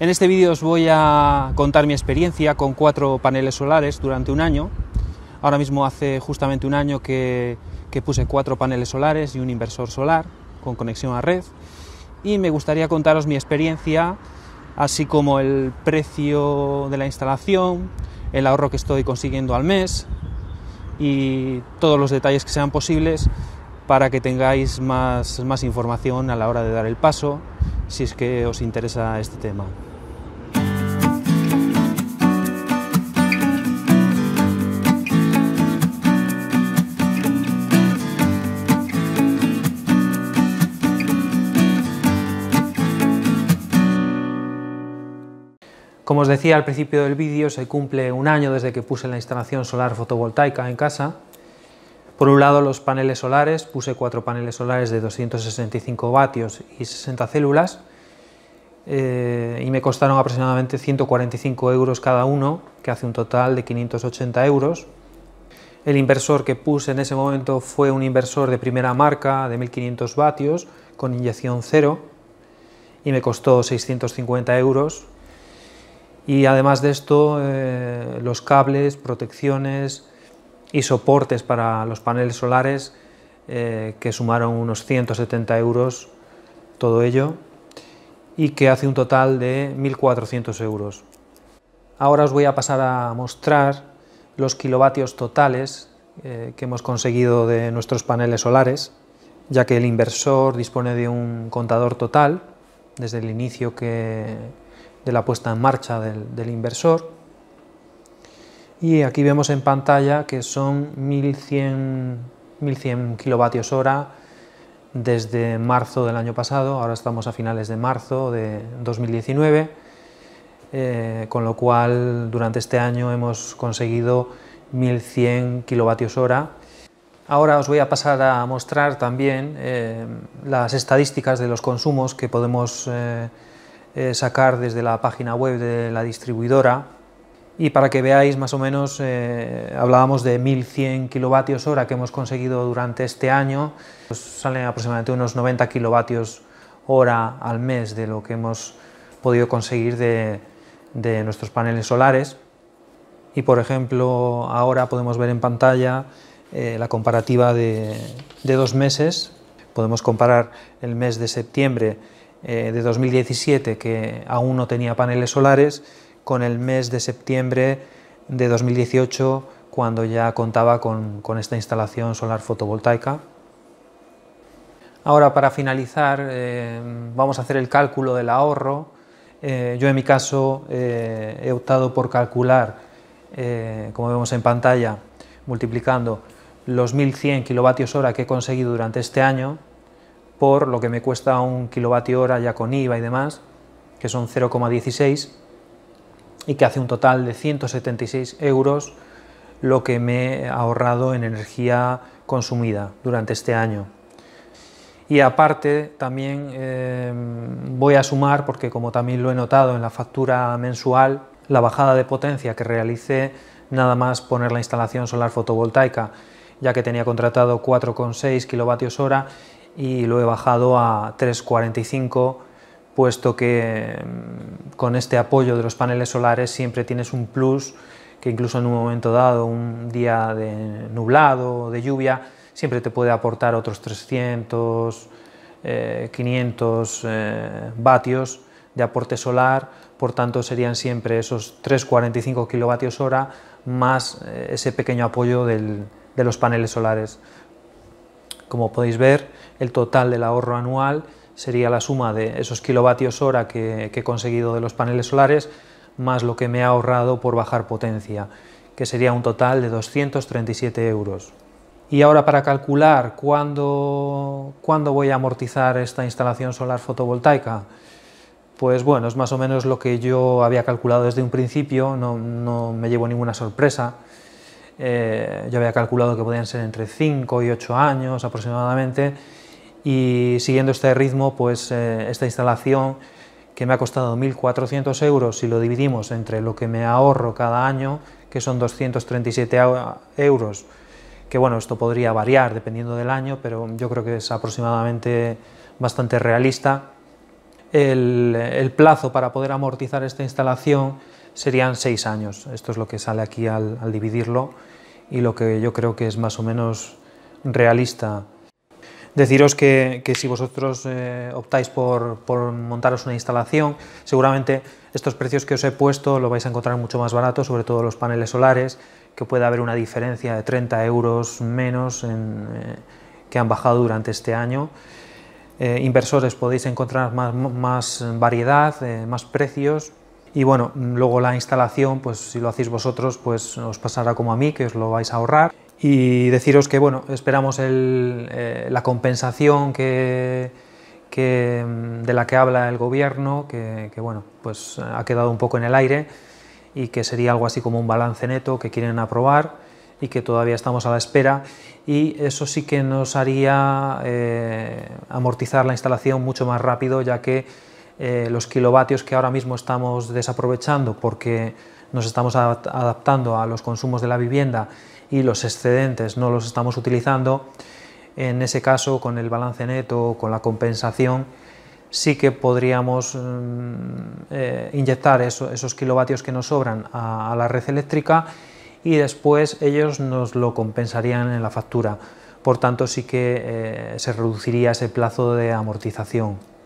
En este vídeo os voy a contar mi experiencia con cuatro paneles solares durante un año. Ahora mismo hace justamente un año que, puse cuatro paneles solares y un inversor solar con conexión a red. Y me gustaría contaros mi experiencia, así como el precio de la instalación, el ahorro que estoy consiguiendo al mes y todos los detalles que sean posibles para que tengáis más, más información a la hora de dar el paso si es que os interesa este tema. Como os decía al principio del vídeo, se cumple un año desde que puse la instalación solar fotovoltaica en casa. Por un lado los paneles solares, puse cuatro paneles solares de 265 vatios y 60 células eh, y me costaron aproximadamente 145 euros cada uno, que hace un total de 580 euros. El inversor que puse en ese momento fue un inversor de primera marca de 1500 vatios con inyección cero y me costó 650 euros y además de esto, eh, los cables, protecciones y soportes para los paneles solares, eh, que sumaron unos 170 euros todo ello, y que hace un total de 1.400 euros. Ahora os voy a pasar a mostrar los kilovatios totales eh, que hemos conseguido de nuestros paneles solares, ya que el inversor dispone de un contador total desde el inicio que de la puesta en marcha del, inversor. Y aquí vemos en pantalla que son 1100, 1100 kilovatios hora desde marzo del año pasado, ahora estamos a finales de marzo de 2019, eh, con lo cual durante este año hemos conseguido 1100 kilovatios hora. Ahora os voy a pasar a mostrar también eh, las estadísticas de los consumos que podemos eh, eh, sacar desde la página web de la distribuidora y para que veáis más o menos eh, hablábamos de 1100 kilovatios hora que hemos conseguido durante este año pues salen aproximadamente unos 90 kilovatios hora al mes de lo que hemos podido conseguir de, nuestros paneles solares y por ejemplo ahora podemos ver en pantalla eh, la comparativa de, de, dos meses podemos comparar el mes de septiembre eh, de 2017 que aún no tenía paneles solares con el mes de septiembre de 2018 cuando ya contaba con, esta instalación solar fotovoltaica. Ahora para finalizar eh, vamos a hacer el cálculo del ahorro. Eh, yo en mi caso he optado por calcular, como vemos en pantalla, multiplicando los 1100 kilovatios hora que he conseguido durante este año por lo que me cuesta un kilovatio hora ya con IVA y demás, que son 0,16 y que hace un total de 176 euros lo que me he ahorrado en energía consumida durante este año. Y aparte también eh, voy a sumar, porque como también lo he notado en la factura mensual, la bajada de potencia que realicé nada más poner la instalación solar fotovoltaica, ya que tenía contratado 4,6 kilovatios hora y lo he bajado a 345 puesto que mm, con este apoyo de los paneles solares siempre tienes un plus que incluso en un momento dado, un día de nublado, o de lluvia, siempre te puede aportar otros 300, 500 eh, eh, vatios de aporte solar, por tanto serían siempre esos 3,45 kilovatios hora más eh, ese pequeño apoyo de los paneles solares. Como podéis ver, el total del ahorro anual sería la suma de esos kilovatios hora que, he conseguido de los paneles solares más lo que me ha ahorrado por bajar potencia, que sería un total de 237 euros. Y ahora para calcular cuándo, voy a amortizar esta instalación solar fotovoltaica, pues bueno, es más o menos lo que yo había calculado desde un principio, no, me llevo ninguna sorpresa. Eh, yo había calculado que podían ser entre 5 y 8 años aproximadamente y siguiendo este ritmo, pues eh, esta instalación que me ha costado 1.400 euros, si lo dividimos entre lo que me ahorro cada año, que son 237 euros, que bueno, esto podría variar dependiendo del año, pero yo creo que es aproximadamente bastante realista. El, plazo para poder amortizar esta instalación serían seis años. Esto es lo que sale aquí al dividirlo y lo que yo creo que es más o menos realista Deciros que, si vosotros eh, optáis por, por, montaros una instalación, seguramente estos precios que os he puesto lo vais a encontrar mucho más barato, sobre todo los paneles solares, que puede haber una diferencia de 30 euros menos eh, que han bajado durante este año. Eh, inversores podéis encontrar más, más variedad, más precios, y bueno, luego la instalación, pues si lo hacéis vosotros, pues os pasará como a mí, que os lo vais a ahorrar y deciros que bueno, esperamos eh, la compensación que, mm, de la que habla el gobierno, que, bueno, pues eh, ha quedado un poco en el aire y que sería algo así como un balance neto que quieren aprobar y que todavía estamos a la espera y eso sí que nos haría eh, amortizar la instalación mucho más rápido ya que los kilovatios que ahora mismo estamos desaprovechando porque nos estamos adaptando a los consumos de la vivienda y los excedentes no los estamos utilizando, en ese caso con el balance neto o con la compensación sí que podríamos mm, eh, inyectar esos kilovatios que nos sobran a, la red eléctrica y después ellos nos lo compensarían en la factura. Por tanto, sí que eh, se reduciría ese plazo de amortización.